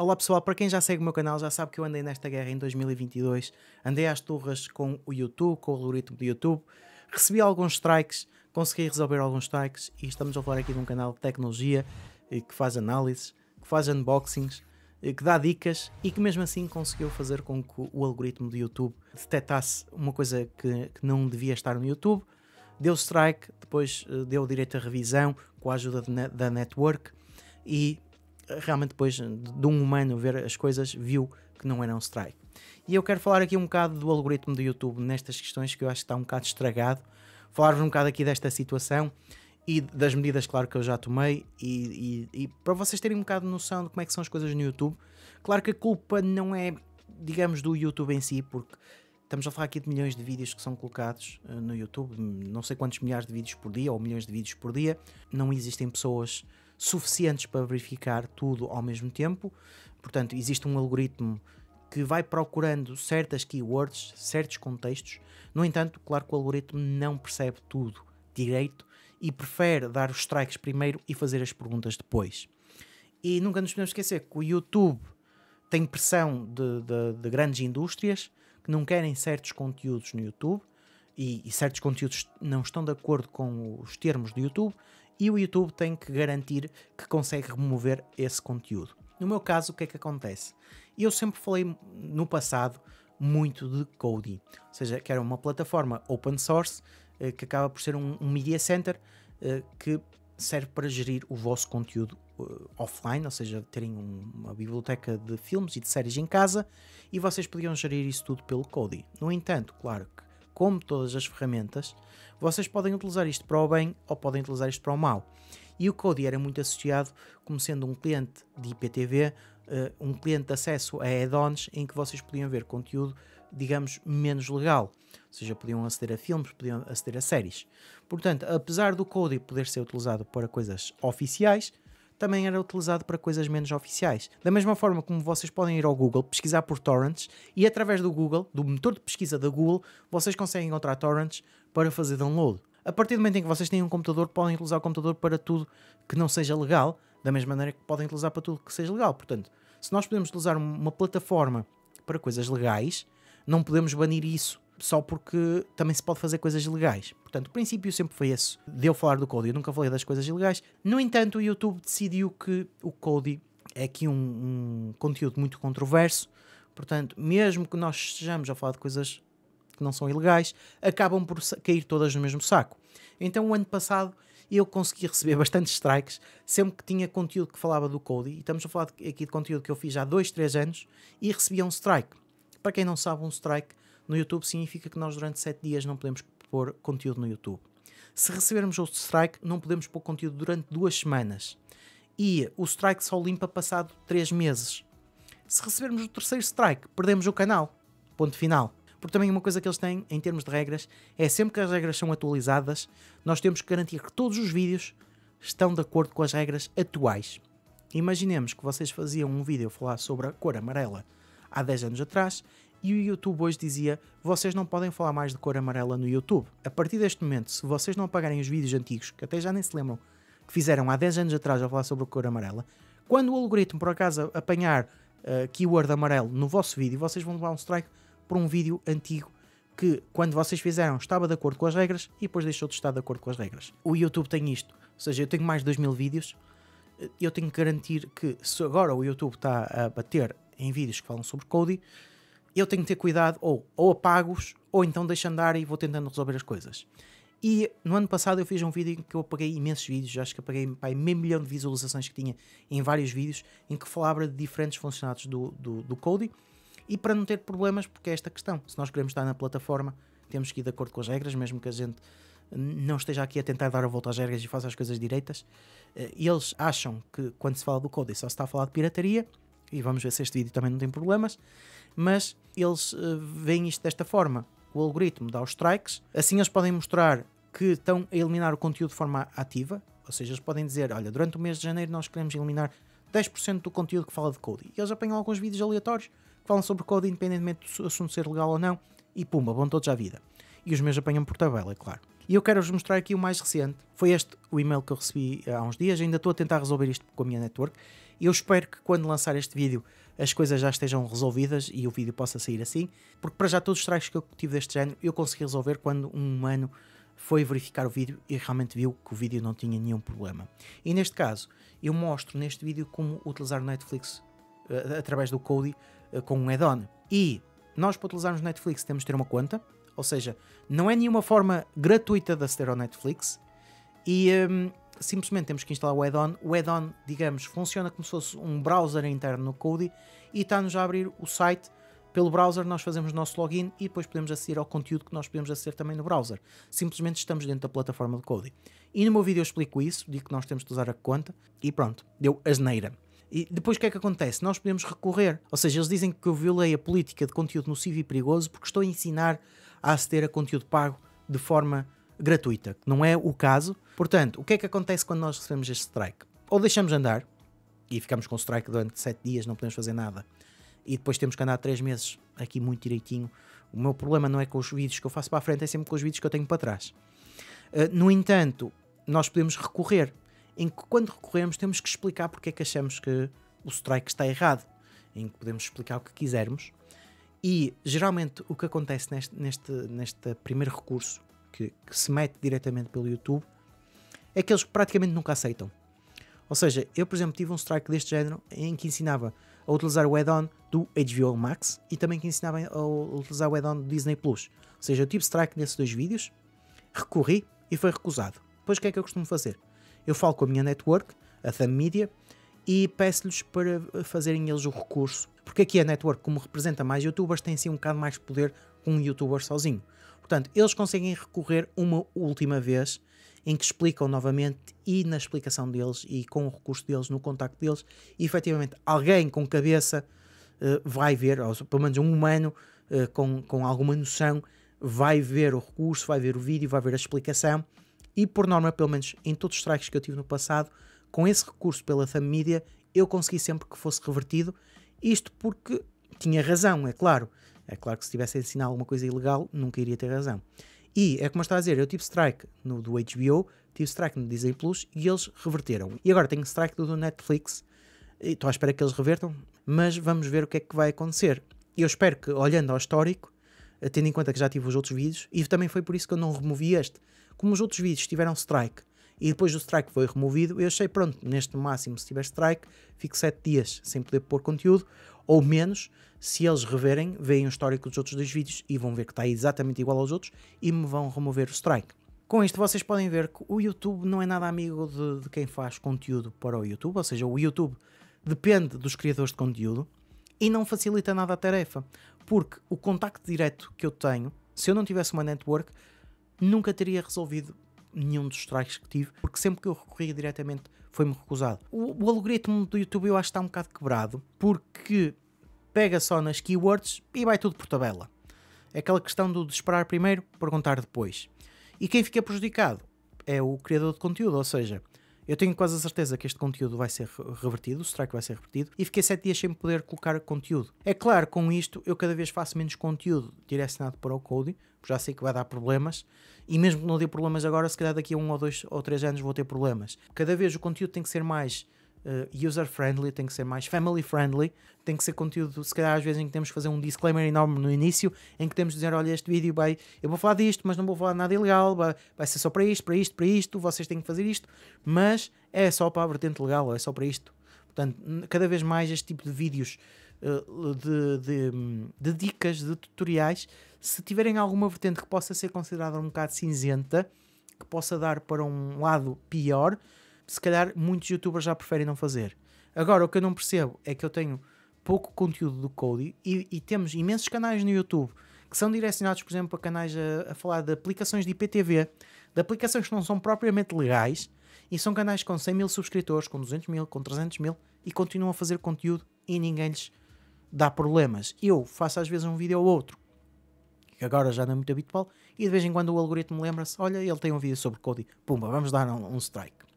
Olá pessoal, para quem já segue o meu canal já sabe que eu andei nesta guerra em 2022, andei às turras com o YouTube, com o algoritmo do YouTube, recebi alguns strikes, consegui resolver alguns strikes e estamos a falar aqui de um canal de tecnologia eh, que faz análises, que faz unboxings, eh, que dá dicas e que mesmo assim conseguiu fazer com que o algoritmo do YouTube detectasse uma coisa que, que não devia estar no YouTube, deu strike, depois eh, deu direito à revisão com a ajuda de, da network e realmente depois de um humano ver as coisas, viu que não era um strike. E eu quero falar aqui um bocado do algoritmo do YouTube nestas questões que eu acho que está um bocado estragado. Falar-vos um bocado aqui desta situação e das medidas, claro, que eu já tomei e, e, e para vocês terem um bocado de noção de como é que são as coisas no YouTube. Claro que a culpa não é, digamos, do YouTube em si, porque estamos a falar aqui de milhões de vídeos que são colocados eh, no YouTube, não sei quantos milhares de vídeos por dia ou milhões de vídeos por dia. Não existem pessoas suficientes para verificar tudo ao mesmo tempo. Portanto, existe um algoritmo que vai procurando certas keywords, certos contextos. No entanto, claro que o algoritmo não percebe tudo direito e prefere dar os strikes primeiro e fazer as perguntas depois. E nunca nos podemos esquecer que o YouTube tem pressão de, de, de grandes indústrias que não querem certos conteúdos no YouTube e, e certos conteúdos não estão de acordo com os termos do YouTube e o YouTube tem que garantir que consegue remover esse conteúdo. No meu caso, o que é que acontece? Eu sempre falei no passado muito de Kodi, ou seja, que era uma plataforma open source eh, que acaba por ser um, um media center eh, que serve para gerir o vosso conteúdo eh, offline, ou seja, terem uma biblioteca de filmes e de séries em casa e vocês podiam gerir isso tudo pelo Kodi. No entanto, claro que como todas as ferramentas, vocês podem utilizar isto para o bem ou podem utilizar isto para o mal. E o Kodi era muito associado como sendo um cliente de IPTV, eh, um cliente de acesso a add-ons em que vocês podiam ver conteúdo, digamos, menos legal. Ou seja, podiam aceder a filmes, podiam aceder a séries. Portanto, apesar do Kodi poder ser utilizado para coisas oficiais, também era utilizado para coisas menos oficiais. Da mesma forma como vocês podem ir ao Google, pesquisar por torrents e através do Google, do motor de pesquisa da Google, vocês conseguem encontrar torrents para fazer download. A partir do momento em que vocês têm um computador, podem utilizar o computador para tudo que não seja legal, da mesma maneira que podem utilizar para tudo que seja legal. Portanto, se nós podemos utilizar uma plataforma para coisas legais, não podemos banir isso só porque também se pode fazer coisas legais. Portanto, o princípio sempre foi esse, de eu falar do Cody, eu nunca falei das coisas ilegais. No entanto, o YouTube decidiu que o Cody é aqui um, um conteúdo muito controverso, portanto, mesmo que nós estejamos a falar de coisas que não são ilegais, acabam por cair todas no mesmo saco. Então, o ano passado, eu consegui receber bastantes strikes sempre que tinha conteúdo que falava do Cody, e estamos a falar aqui de conteúdo que eu fiz há 2, 3 anos, e recebia um strike. Para quem não sabe, um strike no YouTube significa que nós durante 7 dias não podemos pôr conteúdo no YouTube. Se recebermos o strike, não podemos pôr conteúdo durante duas semanas. E o strike só limpa passado 3 meses. Se recebermos o terceiro strike, perdemos o canal. Ponto final. Porque também uma coisa que eles têm em termos de regras é sempre que as regras são atualizadas, nós temos que garantir que todos os vídeos estão de acordo com as regras atuais. Imaginemos que vocês faziam um vídeo a falar sobre a cor amarela há 10 anos atrás e o YouTube hoje dizia: vocês não podem falar mais de cor amarela no YouTube. A partir deste momento, se vocês não apagarem os vídeos antigos, que até já nem se lembram, que fizeram há 10 anos atrás a falar sobre cor amarela, quando o algoritmo por acaso apanhar uh, keyword amarelo no vosso vídeo, vocês vão levar um strike por um vídeo antigo que, quando vocês fizeram, estava de acordo com as regras e depois deixou de estar de acordo com as regras. O YouTube tem isto, ou seja, eu tenho mais de 2 mil vídeos, eu tenho que garantir que se agora o YouTube está a bater em vídeos que falam sobre Cody eu tenho que ter cuidado ou, ou apago-os ou então deixo andar e vou tentando resolver as coisas. E no ano passado eu fiz um vídeo em que eu apaguei imensos vídeos, acho que apaguei pai, meio milhão de visualizações que tinha em vários vídeos, em que falava de diferentes funcionários do, do, do Kodi e para não ter problemas, porque é esta questão. Se nós queremos estar na plataforma, temos que ir de acordo com as regras, mesmo que a gente não esteja aqui a tentar dar a volta às regras e faça as coisas direitas. Eh, eles acham que quando se fala do Kodi só se está a falar de pirataria e vamos ver se este vídeo também não tem problemas, mas eles uh, veem isto desta forma. O algoritmo dá os strikes, assim eles podem mostrar que estão a eliminar o conteúdo de forma ativa, ou seja, eles podem dizer, olha, durante o mês de janeiro nós queremos eliminar 10% do conteúdo que fala de Code. E eles apanham alguns vídeos aleatórios que falam sobre Code, independentemente do assunto ser legal ou não, e pumba, vão todos à vida. E os meus apanham por tabela, é claro. E eu quero-vos mostrar aqui o mais recente. Foi este o e-mail que eu recebi eh, há uns dias. Ainda estou a tentar resolver isto com a minha network eu espero que quando lançar este vídeo as coisas já estejam resolvidas e o vídeo possa sair assim, porque para já todos os tragos que eu tive deste género eu consegui resolver quando um humano foi verificar o vídeo e realmente viu que o vídeo não tinha nenhum problema. E neste caso, eu mostro neste vídeo como utilizar o Netflix uh, através do Kodi uh, com um add-on. E nós para utilizarmos Netflix temos de ter uma conta, ou seja, não é nenhuma forma gratuita de aceder ao Netflix. E um, simplesmente temos que instalar o add-on. O add-on, digamos, funciona como se fosse um browser interno no Kodi e está-nos a abrir o site. Pelo browser nós fazemos o nosso login e depois podemos aceder ao conteúdo que nós podemos aceder também no browser. Simplesmente estamos dentro da plataforma do Kodi. E no meu vídeo eu explico isso, digo que nós temos de usar a conta e pronto, deu asneira. E depois o que é que acontece? Nós podemos recorrer, ou seja, eles dizem que eu violei a política de conteúdo nocivo e perigoso porque estou a ensinar a aceder a conteúdo pago de forma gratuita, que não é o caso. Portanto, o que é que acontece quando nós recebemos este strike? Ou deixamos andar e ficamos com o strike durante 7 dias, não podemos fazer nada, e depois temos que andar 3 meses aqui muito direitinho. O meu problema não é com os vídeos que eu faço para a frente, é sempre com os vídeos que eu tenho para trás. Uh, no entanto, nós podemos recorrer, em que quando recorremos temos que explicar porque é que achamos que o strike está errado, em que podemos explicar o que quisermos. E geralmente o que acontece neste, neste, neste primeiro recurso que, que se mete diretamente pelo YouTube, é que eles praticamente nunca aceitam. Ou seja, eu, por exemplo, tive um strike deste género em que ensinava a utilizar o add-on do HBO Max e também que ensinava a utilizar o add-on do Disney Plus. Ou seja, eu tive strike nesses dois vídeos, recorri e foi recusado. Depois o que é que eu costumo fazer? Eu falo com a minha network, a Thumb Media, e peço-lhes para fazerem eles o recurso. Porque aqui a network, como representa mais youtubers, tem sim um bocado mais poder com um youtuber sozinho. Portanto, eles conseguem recorrer uma última vez em que explicam novamente e na explicação deles e com o recurso deles, no contacto deles, e, efetivamente alguém com cabeça uh, vai ver, ou pelo menos um humano uh, com, com alguma noção, vai ver o recurso, vai ver o vídeo, vai ver a explicação e por norma, pelo menos em todos os strikes que eu tive no passado, com esse recurso pela Thumb Media, eu consegui sempre que fosse revertido, isto porque tinha razão, é claro. É claro que se tivesse a ensinar alguma coisa ilegal, nunca iria ter razão. E é como eu a dizer, eu tive strike no do HBO, tive strike no Disney Plus e eles reverteram. E agora tenho strike do, do Netflix, estou à espera que eles revertam, mas vamos ver o que é que vai acontecer. Eu espero que, olhando ao histórico, eh, tendo em conta que já tive os outros vídeos, e também foi por isso que eu não removi este. Como os outros vídeos tiveram strike e depois o strike foi removido, eu achei pronto, neste máximo, se tiver strike, fico 7 dias sem poder pôr conteúdo, ou menos, se eles reverem, veem o histórico dos outros dois vídeos e vão ver que está exatamente igual aos outros e me vão remover o strike. Com isto vocês podem ver que o YouTube não é nada amigo de, de quem faz conteúdo para o YouTube, ou seja, o YouTube depende dos criadores de conteúdo e não facilita nada a tarefa, porque o contacto direto que eu tenho, se eu não tivesse uma network, nunca teria resolvido nenhum dos strikes que tive, porque sempre que eu recorria diretamente foi-me recusado. O, o, algoritmo do YouTube eu acho que está um bocado quebrado, porque pega só nas keywords e vai tudo por tabela. É aquela questão do de esperar primeiro, perguntar depois. E quem fica prejudicado é o criador de conteúdo, ou seja, eu tenho quase a certeza que este conteúdo vai ser revertido, o strike vai ser revertido, e fiquei 7 dias sem poder colocar conteúdo. É claro, com isto, eu cada vez faço menos conteúdo direcionado para o Cody, já sei que vai dar problemas, e mesmo que não dê problemas agora, se calhar daqui a um ou dois ou três anos vou ter problemas. Cada vez o conteúdo tem que ser mais eh, user-friendly, tem que ser mais family-friendly, tem que ser conteúdo, se calhar às vezes em que temos que fazer um disclaimer enorme no início, em que temos de dizer, olha, este vídeo vai, eu vou falar disto, mas não vou falar nada ilegal, vai, vai ser só para isto, para isto, para isto, vocês têm que fazer isto, mas é só para a vertente legal, é só para isto. Portanto, cada vez mais este tipo de vídeos eh, de, de, de dicas, de tutoriais, se tiverem alguma vertente que possa ser considerada um bocado cinzenta, que possa dar para um lado pior, se calhar muitos youtubers já preferem não fazer. Agora, o que eu não percebo é que eu tenho pouco conteúdo do Cody e, e temos imensos canais no YouTube que são direcionados, por exemplo, a canais a, a, falar de aplicações de IPTV, de aplicações que não são propriamente legais e são canais com 100 mil subscritores, com 200 mil, com 300 mil e continuam a fazer conteúdo e ninguém lhes dá problemas. Eu faço às vezes um vídeo ou outro, que agora já não é muito habitual, e de vez em quando o algoritmo lembra-se: olha, ele tem um vídeo sobre Cody, pumba, vamos dar um, um strike.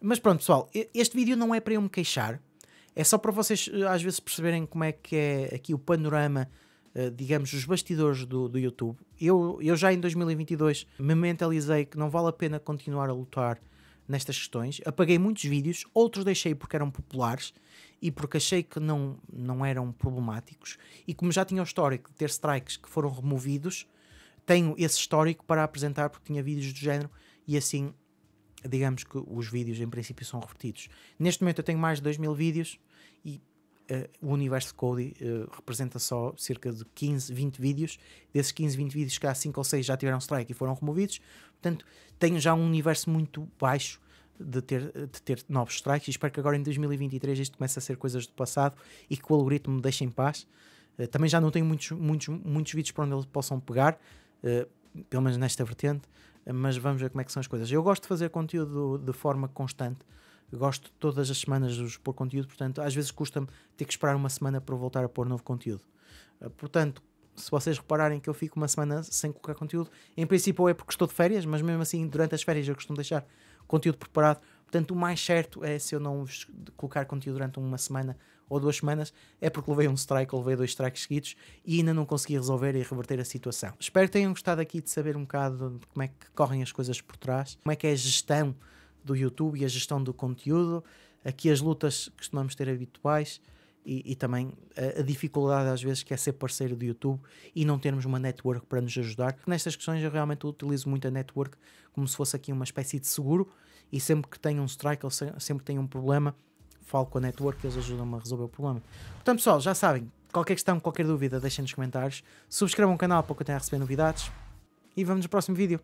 Mas pronto, pessoal, este vídeo não é para eu me queixar, é só para vocês eh, às vezes perceberem como é que é aqui o panorama, eh, digamos, os bastidores do, do YouTube. Eu, eu já em 2022 me mentalizei que não vale a pena continuar a lutar nestas questões. Apaguei muitos vídeos, outros deixei porque eram populares e porque achei que não, não eram problemáticos. E como já tinha o histórico de ter strikes que foram removidos, tenho esse histórico para apresentar porque tinha vídeos do género e assim digamos que os vídeos em princípio são revertidos. Neste momento eu tenho mais de 2 mil vídeos e uh, o universo de Cody uh, representa só cerca de 15, 20 vídeos. Desses 15, 20 vídeos, cá 5 ou 6 já tiveram strike e foram removidos. Portanto, tenho já um universo muito baixo de ter, de ter novos strikes e espero que agora em 2023 isto comece a ser coisas do passado e que o algoritmo me deixe em paz. Eh, também já não tenho muitos, muitos, muitos vídeos para onde eles possam pegar, pelo menos nesta vertente mas vamos ver como é que são as coisas. Eu gosto de fazer conteúdo de forma constante, gosto todas as semanas de pôr conteúdo, portanto, às vezes custa-me ter que esperar uma semana para voltar a pôr novo conteúdo. Ah, portanto, se vocês repararem que eu fico uma semana sem colocar conteúdo, em princípio é porque estou de férias, mas mesmo assim, durante as férias eu costumo deixar conteúdo preparado. Portanto, o mais certo é se eu não colocar conteúdo durante uma semana ou duas semanas, é porque levei um strike ou levei dois strikes seguidos e ainda não consegui resolver e reverter a situação. Espero que tenham gostado aqui de saber um bocado de como é que correm as coisas por trás, como é que é a gestão do YouTube e a gestão do conteúdo, aqui as lutas que costumamos ter habituais. E, e, também a, a, dificuldade às vezes que é ser parceiro do YouTube e não termos uma network para nos ajudar. Nestas questões eu realmente utilizo muito a network como se fosse aqui uma espécie de seguro e sempre que tenho um strike ou se, sempre que tenho um problema falo com a network, e eles ajudam-me a resolver o problema. Portanto, pessoal, já sabem, qualquer questão, qualquer dúvida, deixem nos comentários. Subscrevam o canal para continuar a receber novidades. E vamos no próximo vídeo.